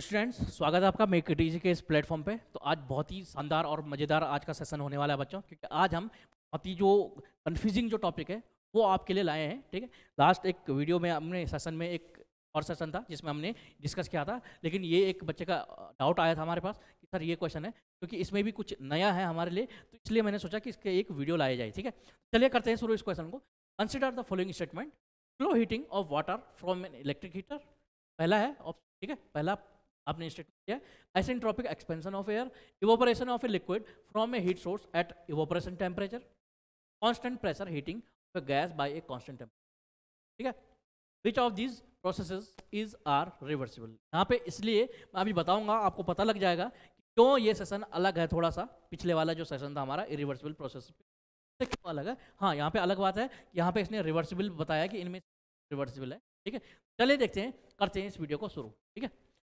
Students तो स्वागत है आपका मेक डी के इस प्लेटफॉर्म पे तो आज बहुत ही शानदार और मज़ेदार आज का सेशन होने वाला है बच्चों क्योंकि आज हम बहुत ही जो कन्फ्यूजिंग जो टॉपिक है वो आपके लिए लाए हैं ठीक है लास्ट एक वीडियो में हमने सेशन में एक और सेशन था जिसमें हमने डिस्कस किया था लेकिन ये एक बच्चे का डाउट आया था हमारे पास कि सर ये क्वेश्चन है क्योंकि इसमें भी कुछ नया है हमारे लिए तो इसलिए मैंने सोचा कि इसके एक वीडियो लाया जाए ठीक है चलिए करते हैं शुरू इस क्वेश्चन को consider the following statement slow heating of water from an electric heater पहला है ठीक है पहला आपने स्टेटमेंट दिया isentropic expansion of air evaporation of a liquid from a heat source at evaporation temperature constant pressure heating gas by a constant temperature ठीक है which of these process is are reversible यहाँ पे इसलिए मैं अभी बताऊंगा आपको पता लग जाएगा क्यों ये सेशन अलग है थोड़ा सा पिछले वाला जो सेशन था हमारा रिवर्सिबल प्रोसेस क्यों अलग है हाँ यहाँ पे अलग बात है यहाँ पे इसने रिवर्सिबल बताया कि इनमें रिवर्सिबल है ठीक है चलिए देखते हैं करते हैं इस वीडियो को शुरू ठीक है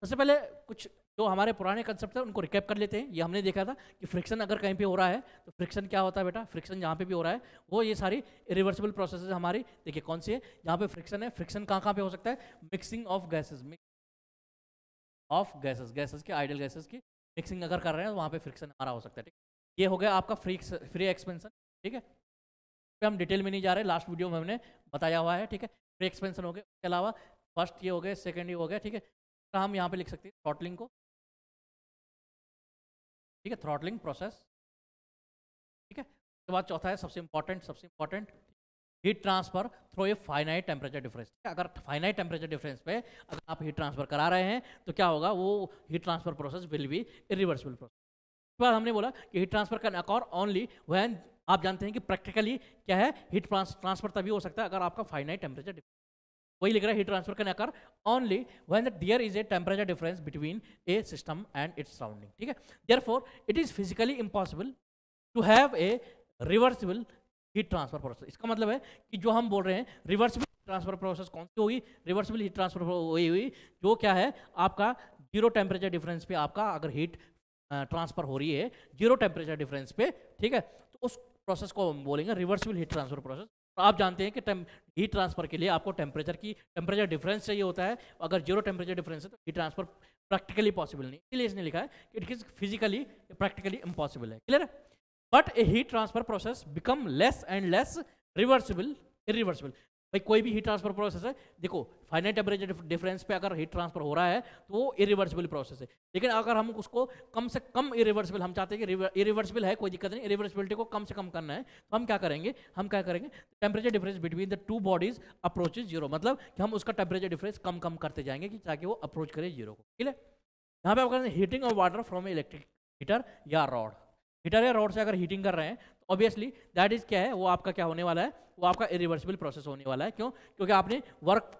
सबसे पहले कुछ जो हमारे पुराने कंसेप्ट थे उनको रिकैप कर लेते हैं ये हमने देखा था कि फ्रिक्शन अगर कहीं पे हो रहा है तो फ्रिक्शन क्या होता है बेटा फ्रिक्शन जहाँ पे भी हो रहा है वो ये सारी रिवर्सिबल प्रोसेस हमारी देखिए कौन सी है जहाँ पे फ्रिक्शन है फ्रिक्शन कहाँ कहाँ पे हो सकता है mixing of gases of gases gases के आइडियल गैसेज की मिक्सिंग अगर कर रहे हैं तो वहाँ पर फ्रिक्शन हमारा हो सकता है ठीक ये हो गया आपका फ्री फ्री एक्सपेंसन ठीक है पे हम डिटेल में नहीं जा रहे लास्ट वीडियो में हमने बताया हुआ है ठीक है फ्री एक्सपेंसन हो गया उसके अलावा फर्स्ट ये हो गया सेकेंड ये हो गया ठीक है तो हम यहाँ पे लिख सकते हैं थ्रॉटलिंग को ठीक है थ्रॉटलिंग प्रोसेस ठीक है उसके बाद चौथा है सबसे इंपॉर्टेंट सबसे important heat transfer through a finite temperature difference ठीक है अगर फाइनाइट टेम्परेचर डिफरेंस पे अगर आप हीट ट्रांसफर करा रहे हैं तो क्या होगा वो heat transfer process will be reversible process उसके बाद हमने बोला कि heat transfer can occur only when आप जानते हैं कि प्रैक्टिकली क्या है हीट ट्रांसफर तभी हो सकता है अगर आपका फाइनाइट टेम्परेचर डिफरेंस वही लिख रहा है heat transfer can occur only when there is a temperature difference between a system and its surrounding ठीक है for it is physically impossible to have a reversible heat transfer process इसका मतलब है कि जो हम बोल रहे हैं रिवर्सिबल ट्रांसफर प्रोसेस कौन सी होगी रिवर्सिबल हीट ट्रांसफर वही हुई जो क्या है आपका जीरो टेम्परेचर डिफरेंस पे आपका अगर हीट ट्रांसफर हो रही है जीरो टेम्परेचर डिफरेंस पे ठीक है तो उस प्रोसेस को हम बोलेंगे रिवर्सिबल हीट ट्रांसफर प्रोसेस आप जानते हैं कि हीट ट्रांसफर के लिए आपको टेम्परेचर की टेम्परेचर डिफरेंस चाहिए होता है अगर जीरो टेम्परेचर डिफरेंस है तो हीट ट्रांसफर प्रैक्टिकली पॉसिबल नहीं इसलिए इसने लिखा है कि it is physically practically impossible है clear but a heat transfer process become less and less reversible irreversible भाई कोई भी हीट ट्रांसफर प्रोसेस है देखो फाइनल टेम्परेचर डिफरेंस पे अगर हीट ट्रांसफर हो रहा है तो वो इरिवर्सिबल प्रोसेस है लेकिन अगर हम उसको कम से कम इरिवर्सिबल हम चाहते हैं कि इरिवर्सिबल है कोई दिक्कत नहीं इरिवर्सिबिलिटी को कम से कम करना है तो हम क्या करेंगे हम क्या करेंगे temperature difference between the two bodies approach zero मतलब कि हम उसका टेम्परेचर डिफरेंस कम कम करते जाएंगे कि ताकि वो अप्रोच करे जीरो को ठीक है यहाँ पे आप हैं heating of water from electric heater या रॉड हीटर या रॉड से अगर हीटिंग कर रहे हैं ऑब्वियसली दैट इज क्या है वो आपका क्या होने वाला है वो आपका इरिवर्सिबल प्रोसेस होने वाला है क्यों क्योंकि आपने वर्क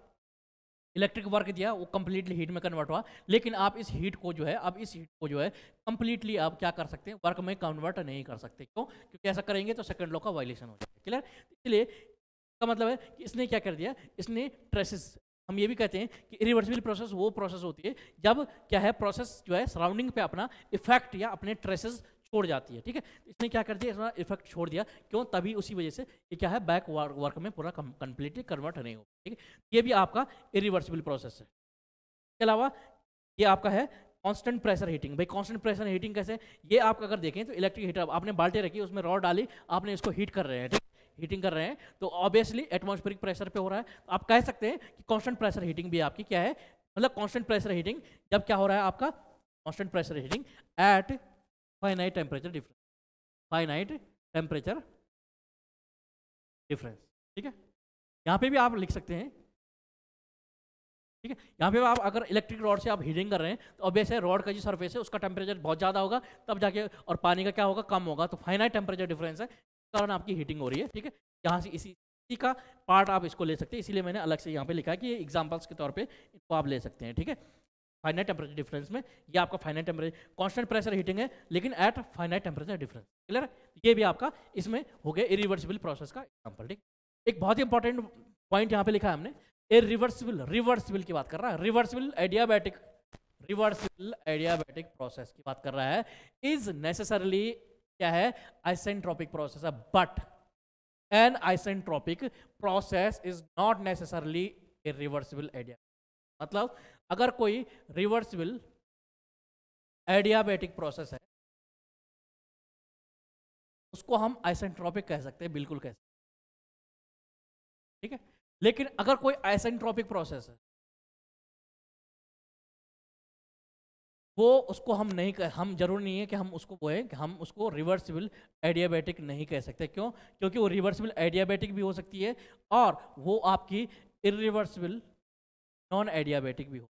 इलेक्ट्रिक वर्क दिया वो कम्प्लीटली हीट में कन्वर्ट हुआ लेकिन आप इस हीट को जो है अब इस हीट को जो है कम्प्लीटली आप क्या कर सकते हैं वर्क में कन्वर्ट नहीं कर सकते क्यों क्योंकि ऐसा करेंगे तो सेकंड लॉ का वायलेशन हो जाएगा क्लियर इसलिए इसका मतलब है कि इसने क्या कर दिया इसने ट्रेसेस हम ये भी कहते हैं कि इरिवर्सिबल प्रोसेस वो प्रोसेस होती है जब क्या है प्रोसेस जो है सराउंडिंग पे अपना इफेक्ट या अपने ट्रेसेस छोड़ जाती है ठीक है तो इसने क्या कर दिया इसका इफेक्ट छोड़ दिया क्यों तभी उसी वजह से ये क्या है बैक वर्क, वर्क में पूरा कंप्लीटली कन्वर्ट नहीं हो ठीक है ये भी आपका इरिवर्सिबल प्रोसेस है इसके अलावा ये आपका है कांस्टेंट प्रेशर हीटिंग भाई कांस्टेंट प्रेशर हीटिंग कैसे ये आप अगर देखें तो इलेक्ट्रिक हीटर आपने बाल्टी रखी उसमें रॉड डाली आपने इसको हीट कर रहे हैं ठीक हीटिंग कर रहे हैं तो ऑब्वियसली एटमोस्फेरिक प्रेशर पे हो रहा है तो आप कह सकते हैं कि कांस्टेंट प्रेशर हीटिंग भी आपकी क्या है मतलब कांस्टेंट प्रेशर हीटिंग जब क्या हो रहा है आपका constant pressure heating at finite temperature difference finite temperature difference ठीक है यहाँ पे भी आप लिख सकते हैं ठीक है यहाँ पे आप अगर इलेक्ट्रिक रॉड से आप हीटिंग कर रहे हैं तो ऑब्वियस है रॉड का जो सरफेस है उसका टेम्परेचर बहुत ज़्यादा होगा तब जाके और पानी का क्या होगा कम होगा तो फाइनाइट टेम्परेचर डिफरेंस है कारण आपकी हीटिंग हो रही है ठीक है यहाँ से इसी इसी का पार्ट आप इसको ले सकते हैं इसीलिए मैंने अलग से यहाँ पे लिखा है कि एग्जाम्पल्स के तौर पर इसको आप ले सकते हैं ठीक है फाइनाइट टेम्परेचर डिफरेंस में ये आपका finite temperature constant pressure heating है लेकिन at finite temperature difference clear ये भी आपका इसमें हो गया इरिवर्सिबल प्रोसेस का एग्जाम्पल ठीक एक बहुत ही इंपॉर्टेंट पॉइंट यहाँ पे लिखा है हमने ए रिवर्सिबल रिवर्सिबल की बात कर रहा है reversible adiabatic reversible adiabatic process की बात कर रहा है इज नेसेसरली क्या है आइसेंट्रोपिक प्रोसेस है but an isentropic process is not necessarily a reversible एडिया मतलब अगर कोई रिवर्सिबल एडियाबेटिक प्रोसेस है उसको हम आइसेंट्रॉपिक कह सकते हैं बिल्कुल कह सकते ठीक है लेकिन अगर कोई आइसेंट्रॉपिक प्रोसेस है वो उसको हम नहीं कह हम जरूर नहीं है कि हम उसको बोए कि हम उसको रिवर्सिबल एडियाबेटिक नहीं कह सकते क्यों क्योंकि वो रिवर्सिबल एडियाबेटिक भी हो सकती है और वो आपकी इरिवर्सिबल नॉन एडियाबेटिक भी हो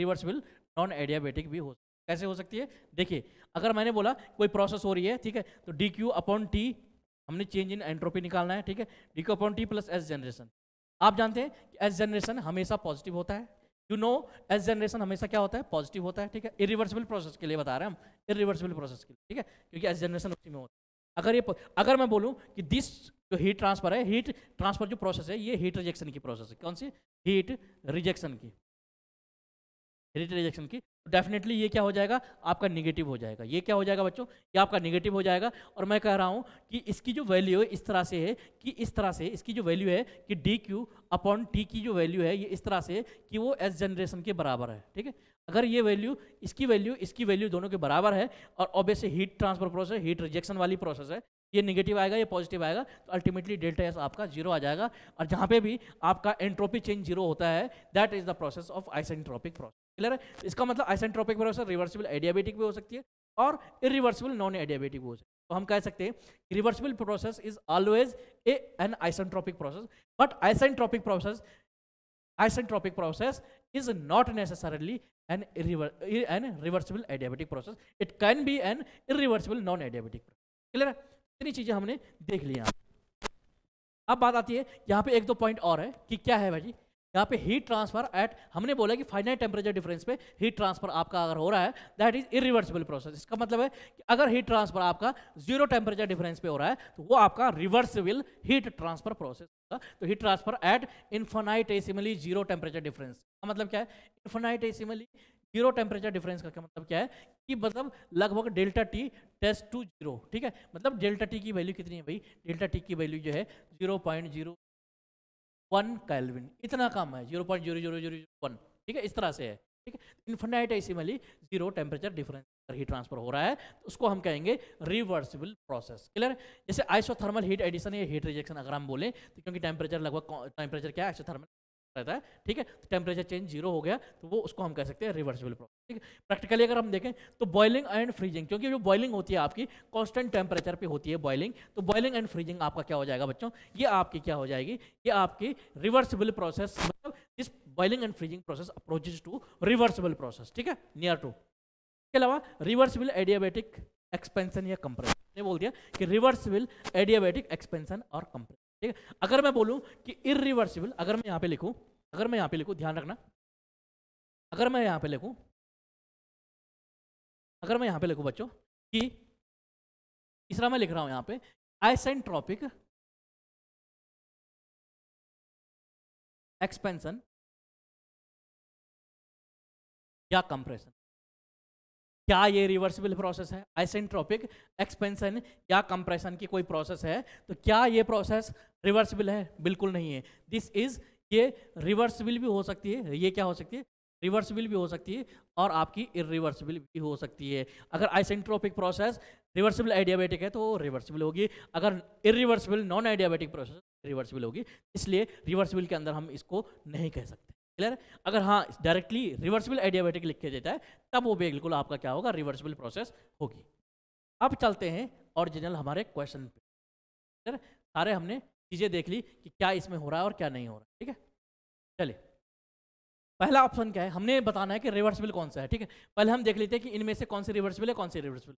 रिवर्सिबल नॉन एडियाबेटिक भी हो कैसे हो सकती है देखिए अगर मैंने बोला कोई प्रोसेस हो रही है ठीक है तो डी क्यू अपॉन टी हमने चेंज इन एंट्रोपी निकालना है ठीक है D Q upon T plus S generation आप जानते हैं कि एस जनरेशन हमेशा पॉजिटिव होता है यू नो एस जनरेशन हमेशा क्या होता है पॉजिटिव होता है ठीक है इरिवर्सिबल प्रोसेस के लिए बता रहे हैं हम इरिवर्सिबल प्रोसेस के लिए ठीक है क्योंकि एस जनरेशन उसी में होता है अगर ये अगर मैं बोलूँ कि दिस जो हीट ट्रांसफर है हीट ट्रांसफर जो प्रोसेस है ये हीट रिजेक्शन की प्रोसेस है कौन सी हीट रिजेक्शन की हीट रिजेक्शन की डेफिनेटली तो ये क्या हो जाएगा आपका निगेटिव हो जाएगा ये क्या हो जाएगा बच्चों ये आपका निगेटिव हो जाएगा और मैं कह रहा हूँ कि इसकी जो वैल्यू है इस तरह से है कि इस तरह से इसकी जो वैल्यू है कि डी क्यू अपॉन टी की जो वैल्यू है ये इस तरह से कि वो एस जनरेशन के बराबर है ठीक है अगर ये वैल्यू इसकी वैल्यू इसकी वैल्यू दोनों के बराबर है और obviously heat transfer process heat rejection वाली प्रोसेस है ये निगेटिव आएगा ये पॉजिटिव आएगा तो अल्टीमेटली डेल्टा एस आपका जीरो आ जाएगा और जहाँ पे भी आपका एंट्रोपी चेंज जीरो होता है that is the process of isentropic process clear है तो इसका मतलब आइसेंट्रोपिक प्रोसेस रिवर्सिबल एडियाबेटिक भी हो सकती है और इरिवर्सिबल नॉन एडियाबेटिक भी हो सकती है तो हम कह सकते हैं reversible process is always a an isentropic process but isentropic process isentropic process is not necessarily an an an adiabatic process. It can be an irreversible non-adiabatic process. Clear है इतनी चीज़ें हमने देख लिया अब बात आती है यहाँ पे एक दो पॉइंट और है कि क्या है भाई यहाँ पे हीट ट्रांसफर एट हमने बोला कि फाइनाइट टेम्परेचर डिफरेंस पे हीट ट्रांसफर आपका अगर हो रहा है दैट इज इरिवर्सिबल प्रोसेस इसका मतलब है कि अगर हीट ट्रांसफर आपका जीरो टेम्परेचर डिफरेंस पे हो रहा है तो वो आपका रिवर्सिबल हीट ट्रांसफर प्रोसेस सकता तो heat transfer at infinitesimally zero temperature difference का मतलब क्या है infinitesimally zero temperature difference का क्या मतलब क्या है कि मतलब लगभग delta T tends to zero ठीक है मतलब डेल्टा टी की वैल्यू कितनी है भाई डेल्टा टी की वैल्यू जो है zero point zero one kelvin इतना कम है zero point zero zero zero one ठीक है इस तरह से है ठीक है infinitesimally zero temperature difference heat transfer हो रहा है तो उसको हम कहेंगे रिवर्सिबल प्रोसेस क्लियर जैसे आइसोथर्मल हीट एडिशन या हीट रिजेक्शन अगर हम बोले तो क्योंकि टेम्परेचर लगभग टेम्परेचर क्या है आइसोथर्मल रहता है ठीक है तो टेम्परेचर चेंज जीरो हो गया तो वो उसको हम कह सकते हैं रिवर्सिबल प्रोसेस ठीक है प्रैक्टिकली अगर हम देखें तो बॉइलिंग एंड फ्रीजिंग क्योंकि जो बॉइलिंग होती है आपकी कॉन्स्टेंट टेम्परेचर पर होती है बॉइलिंग तो बॉइलिंग एंड फ्रीजिंग आपका क्या हो जाएगा बच्चों ये आपकी क्या हो जाएगी ये आपकी रिवर्सिबल प्रोसेस मतलब this boiling and freezing process approaches to reversible process ठीक है नियर टू इसके अलावा रिवर्स विल एडियाबेटिक एक्सपेंशन या कंप्रेशन ने बोल दिया कि रिवर्स विल एडियाबेटिक एक्सपेंशन और कंप्रेशन ठीक है अगर मैं बोलूं कि इरिवर्सिबल अगर मैं यहाँ पे लिखूँ अगर मैं यहाँ पे लिखूँ ध्यान रखना अगर मैं यहाँ पे लिखूँ अगर मैं यहाँ पे लिखूँ बच्चों कि इसरा मैं लिख रहा हूँ यहाँ पे आइसेंट्रॉपिक एक्सपेंशन या कंप्रेशन क्या ये रिवर्सिबल प्रोसेस है आइसेंट्रोपिक एक्सपेंशन या कंप्रेशन की कोई प्रोसेस है तो क्या ये प्रोसेस रिवर्सिबल है बिल्कुल नहीं है दिस इज ये रिवर्सिबल भी हो सकती है ये क्या हो सकती है रिवर्सिबल भी हो सकती है और आपकी इरिवर्सिबल भी हो सकती है अगर आइसेंट्रोपिक प्रोसेस रिवर्सिबल आइडियाबेटिक है तो वो रिवर्सिबल होगी अगर irreversible non adiabatic process reversible होगी इसलिए रिवर्सिबल के अंदर हम इसको नहीं कह सकते क्लियर अगर हाँ डायरेक्टली रिवर्सिबल एडियाबेटिक लिख के देता है तब वो बिल्कुल आपका क्या होगा रिवर्सिबल प्रोसेस होगी अब चलते हैं ओरिजिनल हमारे क्वेश्चन पे क्लियर सारे हमने चीज़ें देख ली कि क्या इसमें हो रहा है और क्या नहीं हो रहा ठीक है चलिए पहला ऑप्शन क्या है हमने बताना है कि रिवर्सिबल कौन सा है ठीक है पहले हम देख लेते हैं कि इनमें से कौन सी रिवर्सिबल है कौन सी reversible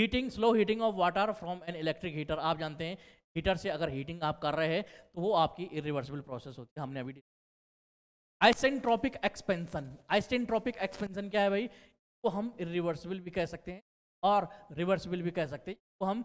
heating slow heating of water from an electric heater आप जानते हैं हीटर से अगर हीटिंग आप कर रहे हैं तो वो आपकी इरिवर्सिबल प्रोसेस होती है हमने अभी आइसेंट्रोपिक एक्सपेंशन आइसेंट्रोपिक एक्सपेंशन क्या है भाई वो हम रिवर्सिबल भी कह सकते हैं और रिवर्सिबल भी कह सकते हैं वो हम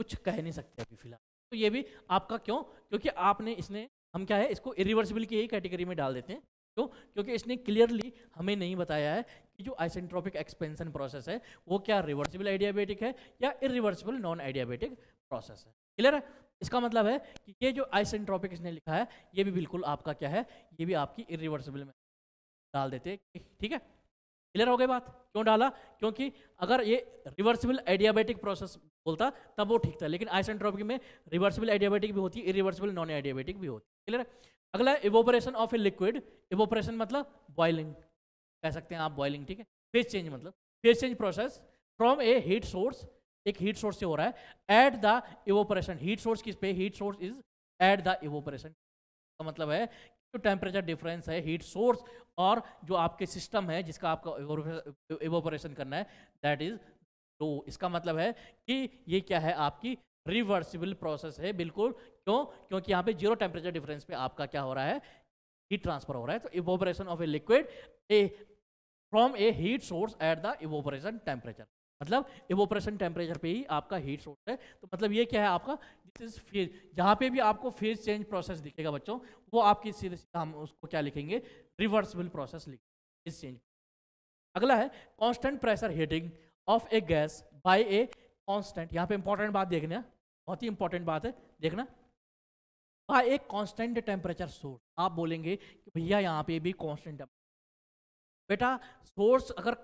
कुछ कह नहीं सकते अभी फिलहाल तो ये भी आपका क्यों क्योंकि आपने इसने हम क्या है इसको इरिवर्सिबल की ही कैटेगरी में डाल देते हैं क्यों क्योंकि इसने क्लियरली हमें नहीं बताया है कि जो आइसेंट्रोपिक एक्सपेंशन प्रोसेस है वो क्या रिवर्सिबल आइडियाबेटिक है या इरिवर्सिबल नॉन आइडियाबेटिक प्रोसेस है क्लियर है इसका मतलब है कि ये जो आइसेंट्रॉपिक इसने लिखा है ये भी बिल्कुल आपका क्या है ये भी आपकी इरिवर्सिबल में डाल देते ठीक है क्लियर हो गई बात क्यों डाला क्योंकि अगर ये रिवर्सिबल एडियाबेटिक प्रोसेस बोलता तब वो ठीक था लेकिन आइसेंट्रोपिक में रिवर्सिबल एडियाबेटिक भी होती है इरिवर्सिबल नॉन एडियाबेटिक भी होती है क्लियर अगला evaporation of a liquid evaporation मतलब बॉइलिंग कह सकते हैं आप बॉइलिंग ठीक है फेस चेंज मतलब phase change process from a heat source एक हीट सोर्स से हो रहा है at the evaporation heat source किस पे heat source is at the evaporation का मतलब है जो टेम्परेचर डिफरेंस है हीट सोर्स और जो आपके सिस्टम है जिसका आपका इवोपरेशन करना है दैट इज लो इसका मतलब है कि ये क्या है आपकी रिवर्सिबल प्रोसेस है बिल्कुल क्यों क्योंकि यहाँ पे जीरो टेम्परेचर डिफरेंस पे आपका क्या हो रहा है हीट ट्रांसफर हो रहा है तो evaporation of a liquid a from a heat source at the evaporation temperature मतलब इवोप्रेशन टेम्परेचर पे ही आपका हीट सोर्स है तो मतलब ये क्या है आपका दिस इज फेज जहाँ पे भी आपको फेज चेंज प्रोसेस दिखेगा बच्चों वो आपकी सीधे सीधा हम उसको क्या लिखेंगे रिवर्सिबल प्रोसेस लिखेंगे फेज चेंज अगला है constant pressure heating of a gas by a constant यहाँ पे इंपॉर्टेंट बात देखना बहुत ही इंपॉर्टेंट बात है देखना by a constant temperature source आप बोलेंगे कि भैया यहाँ पे भी कॉन्स्टेंट बेटा सोर्स अगर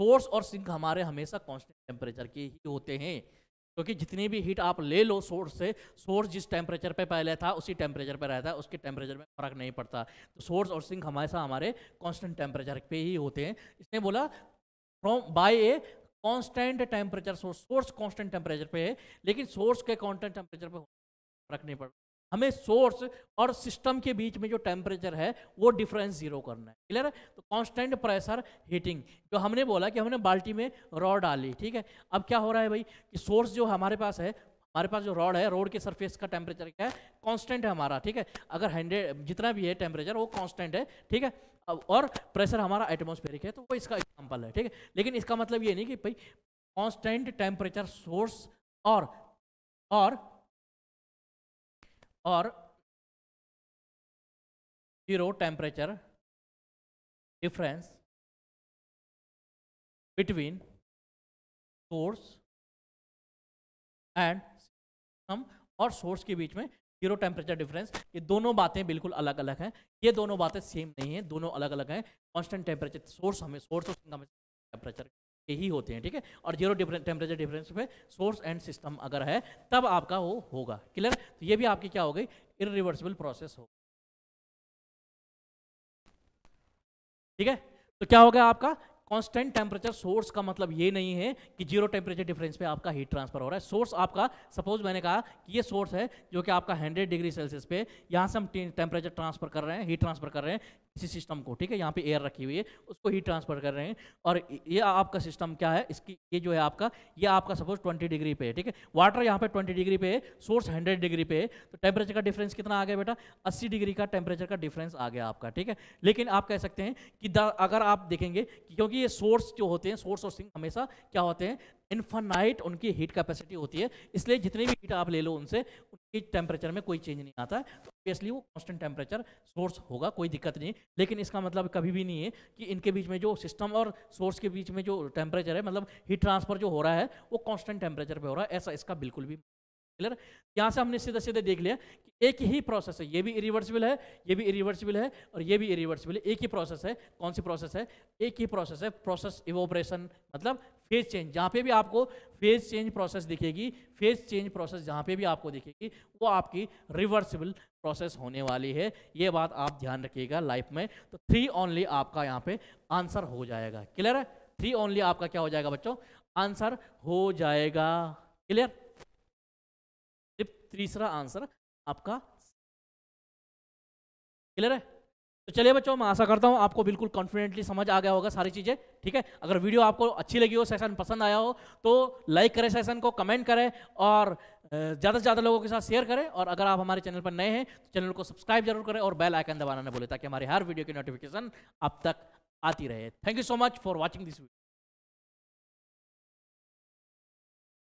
सोर्स और सिंक हमारे हमेशा कांस्टेंट टेम्परेचर के ही होते हैं क्योंकि जितनी भी हीट आप ले लो सोर्स से सोर्स जिस टेम्परेचर पे पहले था उसी टेम्परेचर पे रहता है उसके टेम्परेचर में फ़र्क नहीं पड़ता तो सोर्स और सिंक हमेशा हमारे कांस्टेंट टेम्परेचर पे ही होते हैं इसने बोला from by a constant temperature source source constant temperature पे है लेकिन सोर्स के कॉन्स्टेंट टेम्परेचर पर फर्क नहीं पड़ता हमें सोर्स और सिस्टम के बीच में जो टेम्परेचर है वो डिफरेंस जीरो करना है क्लियर है तो कांस्टेंट प्रेशर हीटिंग जो हमने बोला कि हमने बाल्टी में रॉड डाली ठीक है अब क्या हो रहा है भाई कि सोर्स जो हमारे पास है हमारे पास जो रॉड है रोड के सरफेस का टेम्परेचर क्या है कांस्टेंट है हमारा ठीक है अगर हंड्रेड जितना भी है टेम्परेचर वो कांस्टेंट है ठीक है और प्रेशर हमारा एटमोस्फेरिक है तो वो इसका एग्जाम्पल है ठीक है लेकिन इसका मतलब ये नहीं कि भाई कांस्टेंट टेम्परेचर सोर्स और और और zero temperature difference between source and हम और सोर्स के बीच में जीरो टेम्परेचर डिफरेंस ये दोनों बातें बिल्कुल अलग अलग हैं ये दोनों बातें सेम नहीं हैं दोनों अलग अलग हैं कांस्टेंट टेम्परेचर सोर्स हमें सोर्स ऑफ टेम्परेचर के ही होते हैं ठीक है और जीरो टेम्परेचर डिफरेंस पे सोर्स एंड सिस्टम अगर है तब आपका वो होगा क्लियर तो ये भी आपकी क्या हो गई इरिवर्सिबल प्रोसेस हो ठीक है तो क्या हो गया आपका कांस्टेंट टेम्परेचर सोर्स का मतलब ये नहीं है कि जीरो टेम्परेचर डिफरेंस पे आपका हीट ट्रांसफर हो रहा है सोर्स आपका सपोज मैंने कहा कि ये सोर्स है जो कि आपका 100 डिग्री सेल्सियस पे यहाँ से हम टेम्परेचर ट्रांसफर कर रहे हैं हीट ट्रांसफर कर रहे हैं इसी सिस्टम को ठीक है यहाँ पे एयर रखी हुई है उसको हीट ट्रांसफर कर रहे हैं और ये आपका सिस्टम क्या है इसकी ये जो है आपका ये आपका सपोज 20 डिग्री पे है ठीक है वाटर यहाँ पे 20 डिग्री पे है सोर्स 100 डिग्री पे है तो टेम्परेचर का डिफरेंस कितना आ गया बेटा 80 डिग्री का टेम्परेचर का डिफरेंस आ गया आपका ठीक है लेकिन आप कह सकते हैं कि अगर आप देखेंगे क्योंकि ये सोर्स जो होते हैं सोर्स और सिंक हमेशा क्या होते हैं इनफाइट उनकी हीट कैपेसिटी होती है इसलिए जितनी भी हीट आप ले लो उनसे उनके टेम्परेचर में कोई चेंज नहीं आता है ऑब्वियसली तो वो कांस्टेंट टेम्परेचर सोर्स होगा कोई दिक्कत नहीं लेकिन इसका मतलब कभी भी नहीं है कि इनके बीच में जो सिस्टम और सोर्स के बीच में जो टेम्परेचर है मतलब हीट ट्रांसफर जो हो रहा है वो कॉन्स्टेंट टेम्परेचर पर हो रहा है ऐसा इसका बिल्कुल भी क्लियर यहाँ से हमने सीधा सीधे देख लिया कि एक ही प्रोसेस है ये भी इरिवर्सिबल है ये भी इरिवर्सिबल है और ये भी इरिवर्सिबल है एक ही प्रोसेस है कौन सी प्रोसेस है एक ही प्रोसेस है प्रोसेस इवोपरेशन मतलब फेज चेंज जहाँ पे भी आपको फेज चेंज प्रोसेस दिखेगी फेज चेंज प्रोसेस जहाँ पे भी आपको दिखेगी वो आपकी रिवर्सिबल प्रोसेस होने वाली है ये बात आप ध्यान रखिएगा लाइफ में तो थ्री ओनली आपका यहाँ पे आंसर हो जाएगा क्लियर है थ्री ओनली आपका क्या हो जाएगा बच्चों आंसर हो जाएगा क्लियर तीसरा आंसर आपका क्लियर है तो चलिए बच्चों मैं आशा करता हूँ आपको बिल्कुल कॉन्फिडेंटली समझ आ गया होगा सारी चीज़ें ठीक है अगर वीडियो आपको अच्छी लगी हो सेशन पसंद आया हो तो लाइक करें सेशन को कमेंट करें और ज़्यादा से ज़्यादा लोगों के साथ शेयर करें और अगर आप हमारे चैनल पर नए हैं तो चैनल को सब्सक्राइब जरूर करें और बेल आइकन दबाना न बोले ताकि हमारे हर वीडियो की नोटिफिकेशन आप तक आती रहे thank you so much for watching this video